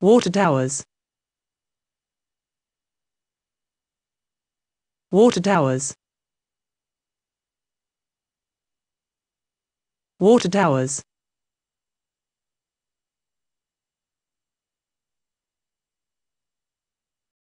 Water towers. Water towers. Water towers.